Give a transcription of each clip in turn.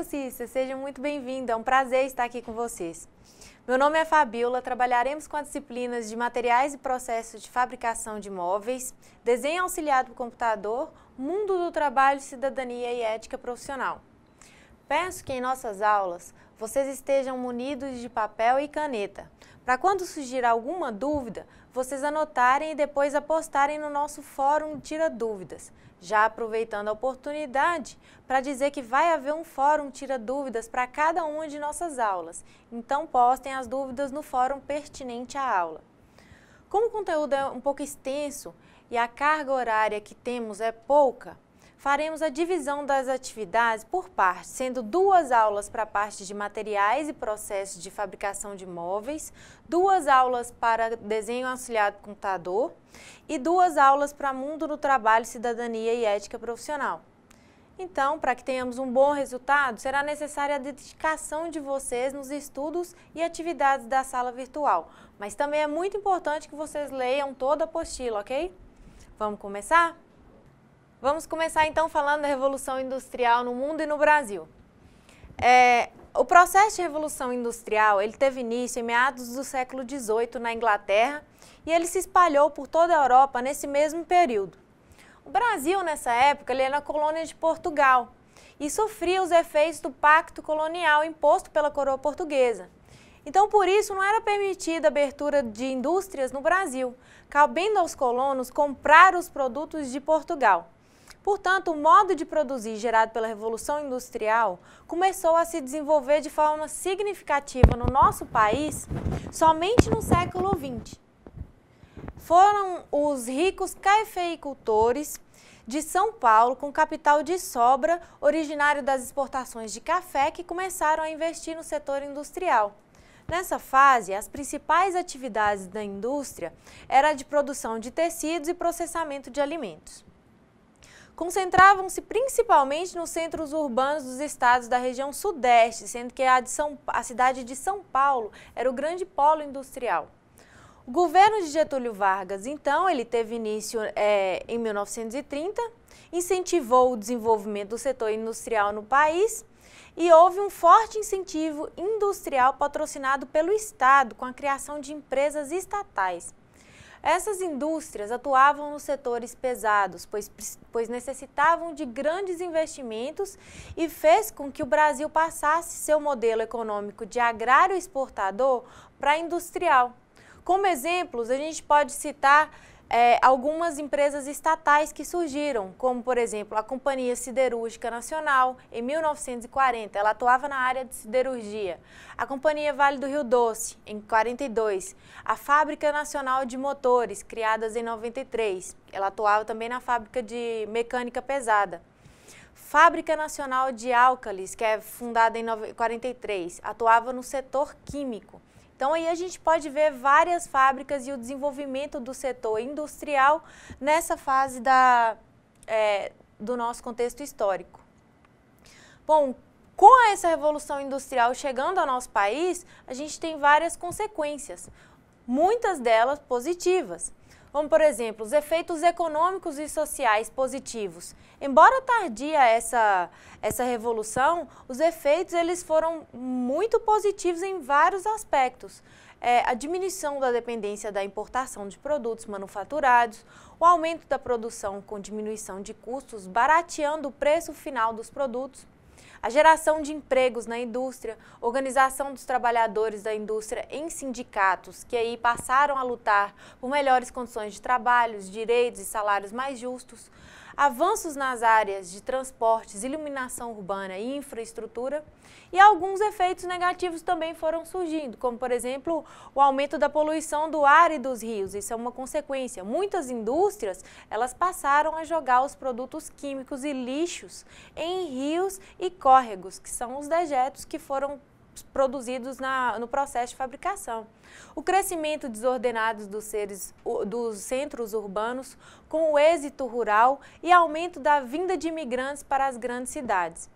Marco Cícero, seja muito bem-vindo. É um prazer estar aqui com vocês. Meu nome é Fabiola, trabalharemos com as disciplinas de materiais e processos de fabricação de móveis, desenho auxiliado por computador, mundo do trabalho, cidadania e ética profissional. Peço que em nossas aulas vocês estejam munidos de papel e caneta, para quando surgir alguma dúvida, vocês anotarem e depois apostarem no nosso fórum Tira Dúvidas, já aproveitando a oportunidade para dizer que vai haver um fórum Tira Dúvidas para cada uma de nossas aulas, então postem as dúvidas no fórum pertinente à aula. Como o conteúdo é um pouco extenso e a carga horária que temos é pouca, faremos a divisão das atividades por partes, sendo duas aulas para a parte de materiais e processos de fabricação de móveis, duas aulas para desenho auxiliado computador e duas aulas para mundo do trabalho, cidadania e ética profissional. Então, para que tenhamos um bom resultado, será necessária a dedicação de vocês nos estudos e atividades da sala virtual. Mas também é muito importante que vocês leiam toda a apostila, ok? Vamos começar? Vamos começar então falando da Revolução Industrial no mundo e no Brasil. É, o processo de Revolução Industrial ele teve início em meados do século XVIII na Inglaterra e ele se espalhou por toda a Europa nesse mesmo período. O Brasil, nessa época, ele era colônia de Portugal e sofria os efeitos do pacto colonial imposto pela coroa portuguesa. Então, por isso, não era permitida a abertura de indústrias no Brasil, cabendo aos colonos comprar os produtos de Portugal. Portanto, o modo de produzir gerado pela Revolução Industrial começou a se desenvolver de forma significativa no nosso país somente no século XX. Foram os ricos cafeicultores de São Paulo, com capital de sobra, originário das exportações de café, que começaram a investir no setor industrial. Nessa fase, as principais atividades da indústria eram a de produção de tecidos e processamento de alimentos concentravam-se principalmente nos centros urbanos dos estados da região sudeste, sendo que a, São, a cidade de São Paulo era o grande polo industrial. O governo de Getúlio Vargas, então, ele teve início é, em 1930, incentivou o desenvolvimento do setor industrial no país e houve um forte incentivo industrial patrocinado pelo Estado com a criação de empresas estatais. Essas indústrias atuavam nos setores pesados, pois, pois necessitavam de grandes investimentos e fez com que o Brasil passasse seu modelo econômico de agrário exportador para industrial. Como exemplos, a gente pode citar é, algumas empresas estatais que surgiram, como, por exemplo, a Companhia Siderúrgica Nacional, em 1940, ela atuava na área de siderurgia. A Companhia Vale do Rio Doce, em 42. A Fábrica Nacional de Motores, criadas em 93. Ela atuava também na fábrica de mecânica pesada. Fábrica Nacional de Álcalis, que é fundada em 43, atuava no setor químico. Então aí a gente pode ver várias fábricas e o desenvolvimento do setor industrial nessa fase da, é, do nosso contexto histórico. Bom, com essa revolução industrial chegando ao nosso país, a gente tem várias consequências, muitas delas positivas como por exemplo os efeitos econômicos e sociais positivos. Embora tardia essa, essa revolução, os efeitos eles foram muito positivos em vários aspectos. É, a diminuição da dependência da importação de produtos manufaturados, o aumento da produção com diminuição de custos, barateando o preço final dos produtos, a geração de empregos na indústria, organização dos trabalhadores da indústria em sindicatos, que aí passaram a lutar por melhores condições de trabalho, direitos e salários mais justos, avanços nas áreas de transportes, iluminação urbana e infraestrutura, e alguns efeitos negativos também foram surgindo, como por exemplo o aumento da poluição do ar e dos rios. Isso é uma consequência. Muitas indústrias elas passaram a jogar os produtos químicos e lixos em rios e córregos, que são os dejetos que foram produzidos na, no processo de fabricação. O crescimento desordenado dos, seres, dos centros urbanos, com o êxito rural e aumento da vinda de imigrantes para as grandes cidades.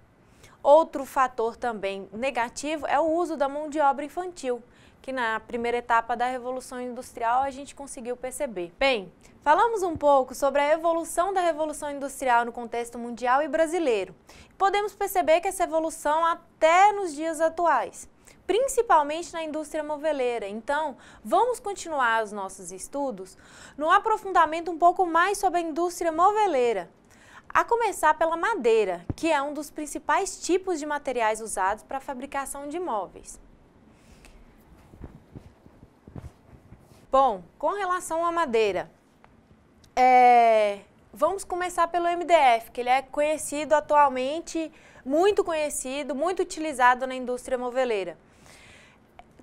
Outro fator também negativo é o uso da mão de obra infantil, que na primeira etapa da Revolução Industrial a gente conseguiu perceber. Bem, falamos um pouco sobre a evolução da Revolução Industrial no contexto mundial e brasileiro. Podemos perceber que essa evolução até nos dias atuais principalmente na indústria moveleira. Então, vamos continuar os nossos estudos no aprofundamento um pouco mais sobre a indústria moveleira. A começar pela madeira, que é um dos principais tipos de materiais usados para a fabricação de móveis. Bom, com relação à madeira, é, vamos começar pelo MDF, que ele é conhecido atualmente, muito conhecido, muito utilizado na indústria moveleira.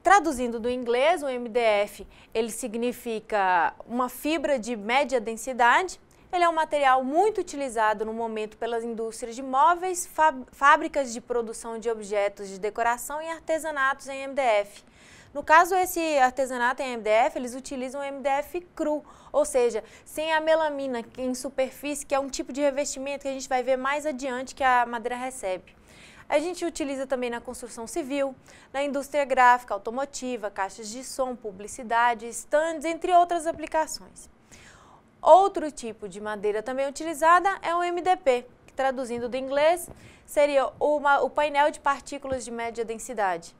Traduzindo do inglês, o MDF, ele significa uma fibra de média densidade. Ele é um material muito utilizado no momento pelas indústrias de móveis, fábricas de produção de objetos de decoração e artesanatos em MDF. No caso, esse artesanato em MDF, eles utilizam MDF cru, ou seja, sem a melamina em superfície, que é um tipo de revestimento que a gente vai ver mais adiante que a madeira recebe. A gente utiliza também na construção civil, na indústria gráfica, automotiva, caixas de som, publicidade, stands, entre outras aplicações. Outro tipo de madeira também utilizada é o MDP, que traduzindo do inglês seria o painel de partículas de média densidade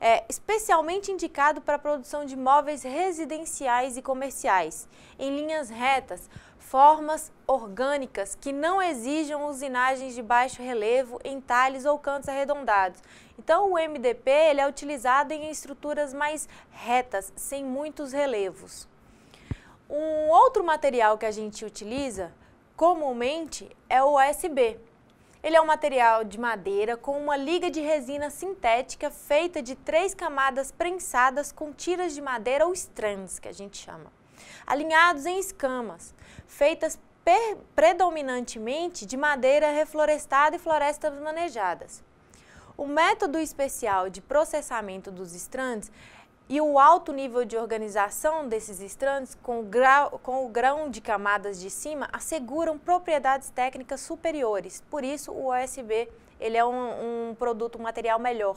é especialmente indicado para a produção de móveis residenciais e comerciais, em linhas retas, formas orgânicas que não exijam usinagens de baixo relevo em talhes ou cantos arredondados. Então, o MDP ele é utilizado em estruturas mais retas, sem muitos relevos. Um outro material que a gente utiliza comumente é o USB, ele é um material de madeira com uma liga de resina sintética feita de três camadas prensadas com tiras de madeira ou strands, que a gente chama, alinhados em escamas, feitas predominantemente de madeira reflorestada e florestas manejadas. O método especial de processamento dos strands e o alto nível de organização desses estrantes com o, com o grão de camadas de cima asseguram propriedades técnicas superiores. Por isso, o OSB ele é um, um produto, um material melhor.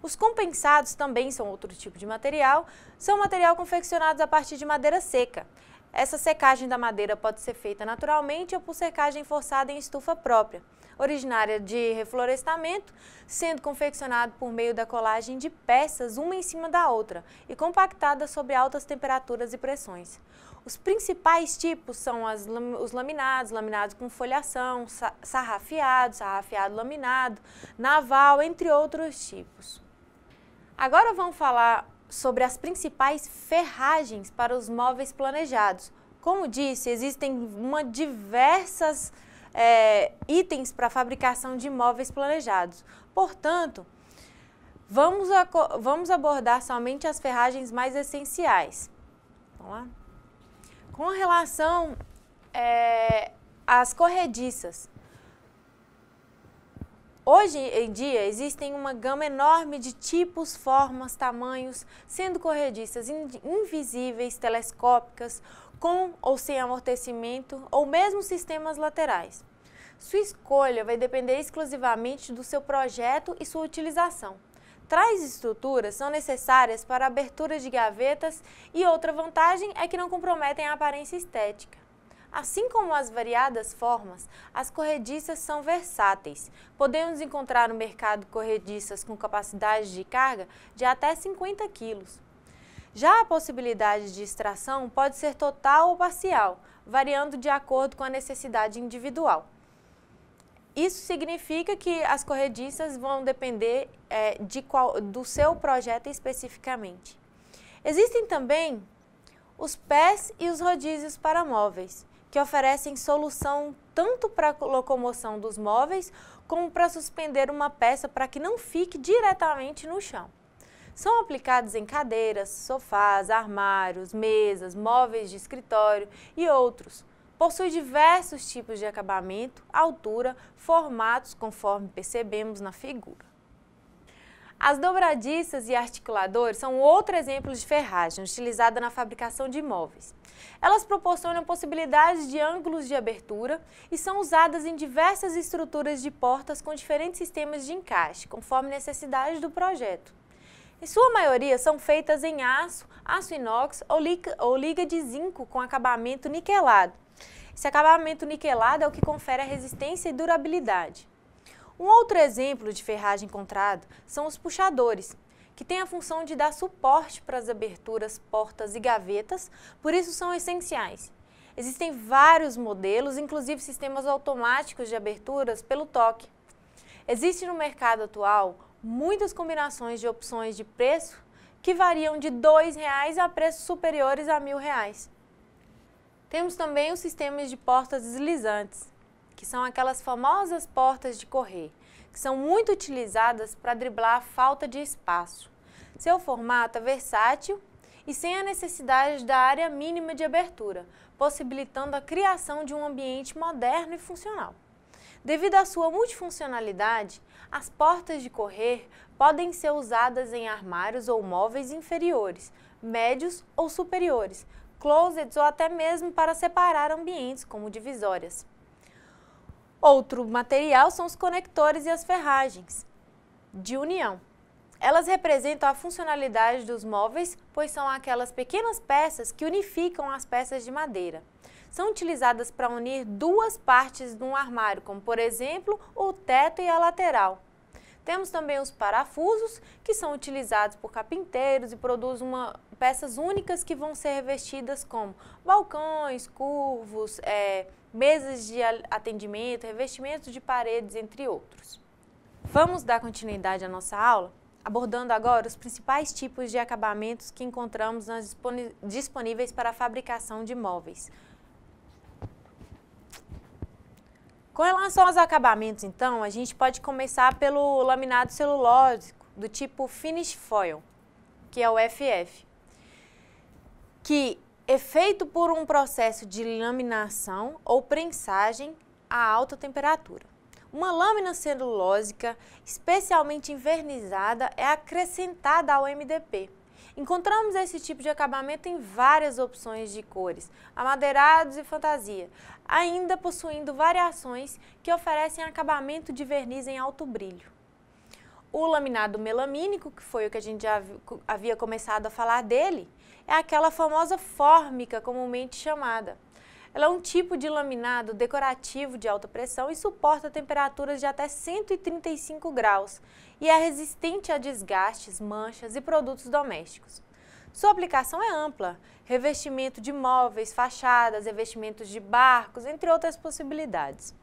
Os compensados também são outro tipo de material, são material confeccionados a partir de madeira seca. Essa secagem da madeira pode ser feita naturalmente ou por secagem forçada em estufa própria originária de reflorestamento, sendo confeccionado por meio da colagem de peças uma em cima da outra e compactada sob altas temperaturas e pressões. Os principais tipos são as, os laminados, laminados com folhação, sarrafiado, sarrafiado laminado, naval, entre outros tipos. Agora vamos falar sobre as principais ferragens para os móveis planejados. Como disse, existem uma diversas é, itens para fabricação de móveis planejados. Portanto, vamos, a, vamos abordar somente as ferragens mais essenciais. Vamos lá? Com relação é, às corrediças, Hoje em dia existem uma gama enorme de tipos, formas, tamanhos, sendo corredistas invisíveis, telescópicas, com ou sem amortecimento ou mesmo sistemas laterais. Sua escolha vai depender exclusivamente do seu projeto e sua utilização. Trais estruturas são necessárias para abertura de gavetas e outra vantagem é que não comprometem a aparência estética. Assim como as variadas formas, as corrediças são versáteis. Podemos encontrar no mercado corrediças com capacidade de carga de até 50 kg. Já a possibilidade de extração pode ser total ou parcial, variando de acordo com a necessidade individual. Isso significa que as corrediças vão depender é, de qual, do seu projeto especificamente. Existem também os pés e os rodízios para móveis que oferecem solução tanto para a locomoção dos móveis como para suspender uma peça para que não fique diretamente no chão. São aplicados em cadeiras, sofás, armários, mesas, móveis de escritório e outros. Possui diversos tipos de acabamento, altura, formatos, conforme percebemos na figura. As dobradiças e articuladores são outro exemplo de ferragem utilizada na fabricação de imóveis. Elas proporcionam possibilidades de ângulos de abertura e são usadas em diversas estruturas de portas com diferentes sistemas de encaixe, conforme necessidade do projeto. Em sua maioria, são feitas em aço, aço inox ou liga de zinco com acabamento niquelado. Esse acabamento niquelado é o que confere a resistência e durabilidade. Um outro exemplo de ferragem encontrado são os puxadores, que têm a função de dar suporte para as aberturas, portas e gavetas, por isso são essenciais. Existem vários modelos, inclusive sistemas automáticos de aberturas pelo toque. Existe no mercado atual muitas combinações de opções de preço que variam de R$ 2,00 a preços superiores a R$ 1.000. Temos também os sistemas de portas deslizantes que são aquelas famosas portas de correr, que são muito utilizadas para driblar a falta de espaço. Seu formato é versátil e sem a necessidade da área mínima de abertura, possibilitando a criação de um ambiente moderno e funcional. Devido à sua multifuncionalidade, as portas de correr podem ser usadas em armários ou móveis inferiores, médios ou superiores, closets ou até mesmo para separar ambientes como divisórias. Outro material são os conectores e as ferragens de união. Elas representam a funcionalidade dos móveis, pois são aquelas pequenas peças que unificam as peças de madeira. São utilizadas para unir duas partes de um armário, como por exemplo o teto e a lateral. Temos também os parafusos, que são utilizados por carpinteiros e produzem uma, peças únicas que vão ser revestidas como balcões, curvos, é, mesas de atendimento, revestimento de paredes, entre outros. Vamos dar continuidade à nossa aula, abordando agora os principais tipos de acabamentos que encontramos nas disponíveis para a fabricação de móveis. Com relação aos acabamentos, então, a gente pode começar pelo laminado celulósico do tipo Finish Foil, que é o FF, que é feito por um processo de laminação ou prensagem a alta temperatura. Uma lâmina celulósica, especialmente invernizada, é acrescentada ao MDP. Encontramos esse tipo de acabamento em várias opções de cores, amadeirados e fantasia, ainda possuindo variações que oferecem acabamento de verniz em alto brilho. O laminado melamínico, que foi o que a gente já havia começado a falar dele, é aquela famosa fórmica, comumente chamada. Ela é um tipo de laminado decorativo de alta pressão e suporta temperaturas de até 135 graus e é resistente a desgastes, manchas e produtos domésticos. Sua aplicação é ampla, revestimento de móveis, fachadas, revestimentos de barcos, entre outras possibilidades.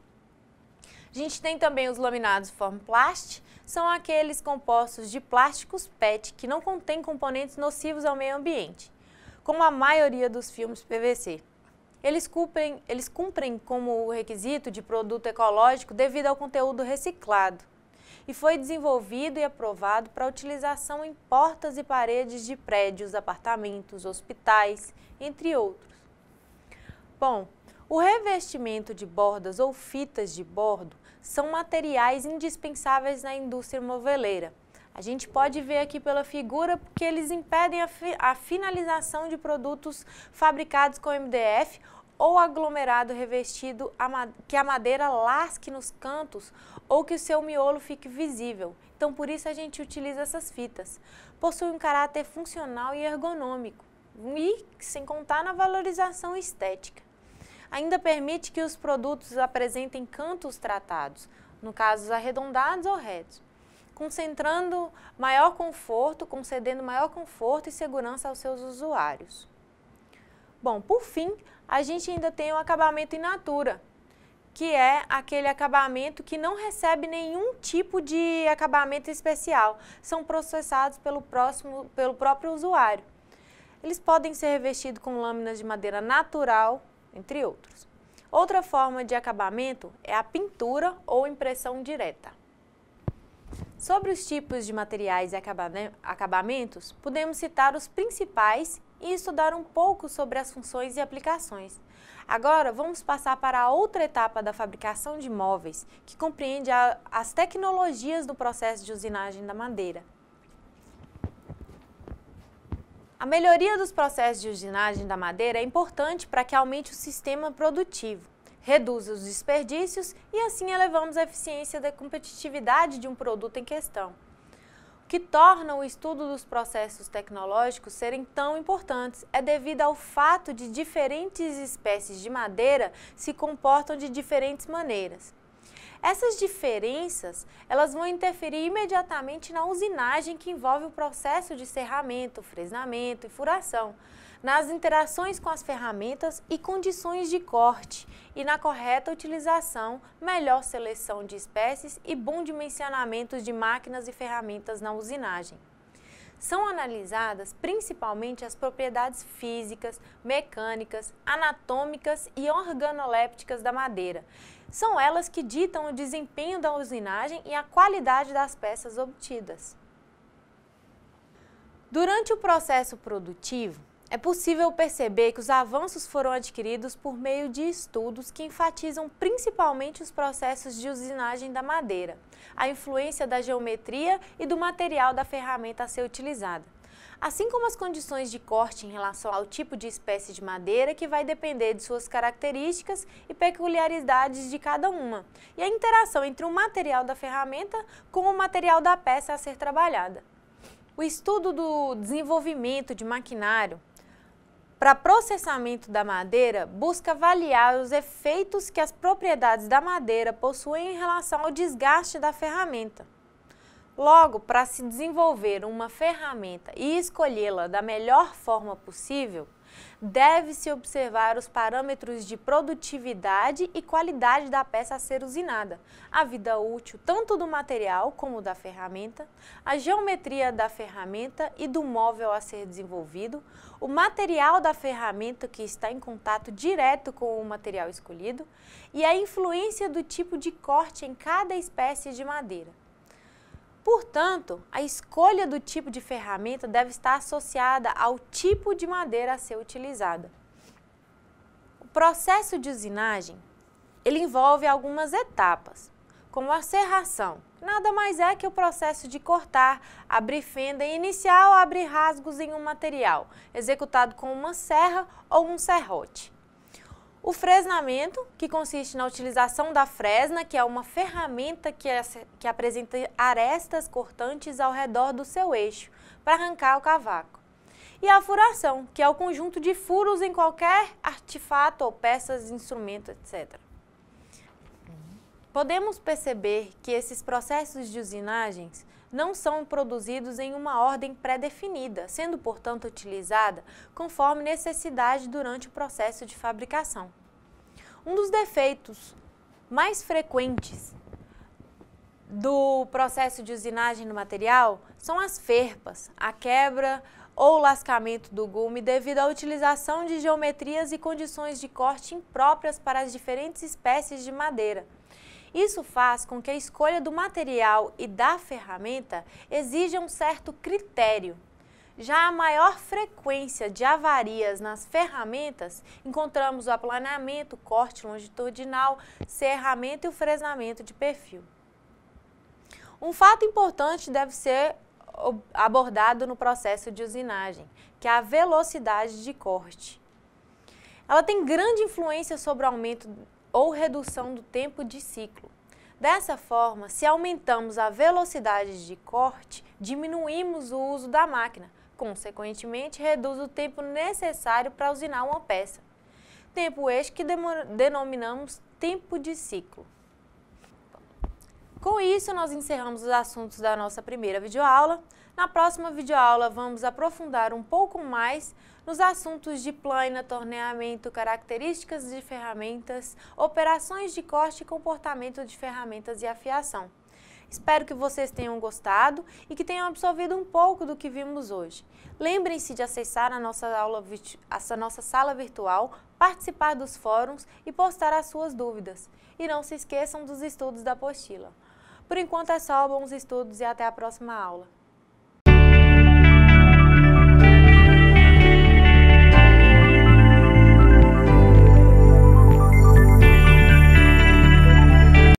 A gente tem também os laminados Formplast, são aqueles compostos de plásticos PET que não contêm componentes nocivos ao meio ambiente como a maioria dos filmes PVC. Eles cumprem, eles cumprem como requisito de produto ecológico devido ao conteúdo reciclado e foi desenvolvido e aprovado para utilização em portas e paredes de prédios, apartamentos, hospitais, entre outros. Bom, o revestimento de bordas ou fitas de bordo são materiais indispensáveis na indústria moveleira a gente pode ver aqui pela figura que eles impedem a, fi a finalização de produtos fabricados com MDF ou aglomerado revestido a que a madeira lasque nos cantos ou que o seu miolo fique visível. Então, por isso a gente utiliza essas fitas. Possui um caráter funcional e ergonômico e sem contar na valorização estética. Ainda permite que os produtos apresentem cantos tratados, no caso arredondados ou retos concentrando maior conforto, concedendo maior conforto e segurança aos seus usuários. Bom, por fim, a gente ainda tem o acabamento in natura, que é aquele acabamento que não recebe nenhum tipo de acabamento especial, são processados pelo, próximo, pelo próprio usuário. Eles podem ser revestidos com lâminas de madeira natural, entre outros. Outra forma de acabamento é a pintura ou impressão direta. Sobre os tipos de materiais e acabamentos, podemos citar os principais e estudar um pouco sobre as funções e aplicações. Agora, vamos passar para a outra etapa da fabricação de móveis, que compreende a, as tecnologias do processo de usinagem da madeira. A melhoria dos processos de usinagem da madeira é importante para que aumente o sistema produtivo reduz os desperdícios e assim elevamos a eficiência da competitividade de um produto em questão. O que torna o estudo dos processos tecnológicos serem tão importantes é devido ao fato de diferentes espécies de madeira se comportam de diferentes maneiras. Essas diferenças, elas vão interferir imediatamente na usinagem que envolve o processo de serramento, fresnamento e furação, nas interações com as ferramentas e condições de corte e na correta utilização, melhor seleção de espécies e bom dimensionamento de máquinas e ferramentas na usinagem. São analisadas principalmente as propriedades físicas, mecânicas, anatômicas e organolépticas da madeira. São elas que ditam o desempenho da usinagem e a qualidade das peças obtidas. Durante o processo produtivo, é possível perceber que os avanços foram adquiridos por meio de estudos que enfatizam principalmente os processos de usinagem da madeira, a influência da geometria e do material da ferramenta a ser utilizada. Assim como as condições de corte em relação ao tipo de espécie de madeira, que vai depender de suas características e peculiaridades de cada uma, e a interação entre o material da ferramenta com o material da peça a ser trabalhada. O estudo do desenvolvimento de maquinário para processamento da madeira, busca avaliar os efeitos que as propriedades da madeira possuem em relação ao desgaste da ferramenta. Logo, para se desenvolver uma ferramenta e escolhê-la da melhor forma possível, deve-se observar os parâmetros de produtividade e qualidade da peça a ser usinada, a vida útil tanto do material como da ferramenta, a geometria da ferramenta e do móvel a ser desenvolvido, o material da ferramenta que está em contato direto com o material escolhido e a influência do tipo de corte em cada espécie de madeira. Portanto, a escolha do tipo de ferramenta deve estar associada ao tipo de madeira a ser utilizada. O processo de usinagem ele envolve algumas etapas, como a serração, nada mais é que o processo de cortar, abrir fenda e inicial ou abrir rasgos em um material, executado com uma serra ou um serrote. O fresnamento, que consiste na utilização da fresna, que é uma ferramenta que, que apresenta arestas cortantes ao redor do seu eixo, para arrancar o cavaco. E a furação, que é o conjunto de furos em qualquer artefato ou peças, instrumento, etc. Podemos perceber que esses processos de usinagens não são produzidos em uma ordem pré-definida, sendo, portanto, utilizada conforme necessidade durante o processo de fabricação. Um dos defeitos mais frequentes do processo de usinagem do material são as ferpas, a quebra ou lascamento do gume devido à utilização de geometrias e condições de corte impróprias para as diferentes espécies de madeira. Isso faz com que a escolha do material e da ferramenta exija um certo critério. Já a maior frequência de avarias nas ferramentas, encontramos o aplanamento, corte longitudinal, serramento e o fresamento de perfil. Um fato importante deve ser abordado no processo de usinagem, que é a velocidade de corte. Ela tem grande influência sobre o aumento ou redução do tempo de ciclo. Dessa forma, se aumentamos a velocidade de corte, diminuímos o uso da máquina, consequentemente reduz o tempo necessário para usinar uma peça. Tempo este que denominamos tempo de ciclo. Com isso, nós encerramos os assuntos da nossa primeira videoaula. Na próxima videoaula, vamos aprofundar um pouco mais nos assuntos de plana, torneamento, características de ferramentas, operações de corte e comportamento de ferramentas e afiação. Espero que vocês tenham gostado e que tenham absorvido um pouco do que vimos hoje. Lembrem-se de acessar a nossa, aula, a nossa sala virtual, participar dos fóruns e postar as suas dúvidas. E não se esqueçam dos estudos da apostila. Por enquanto é só, bons estudos e até a próxima aula.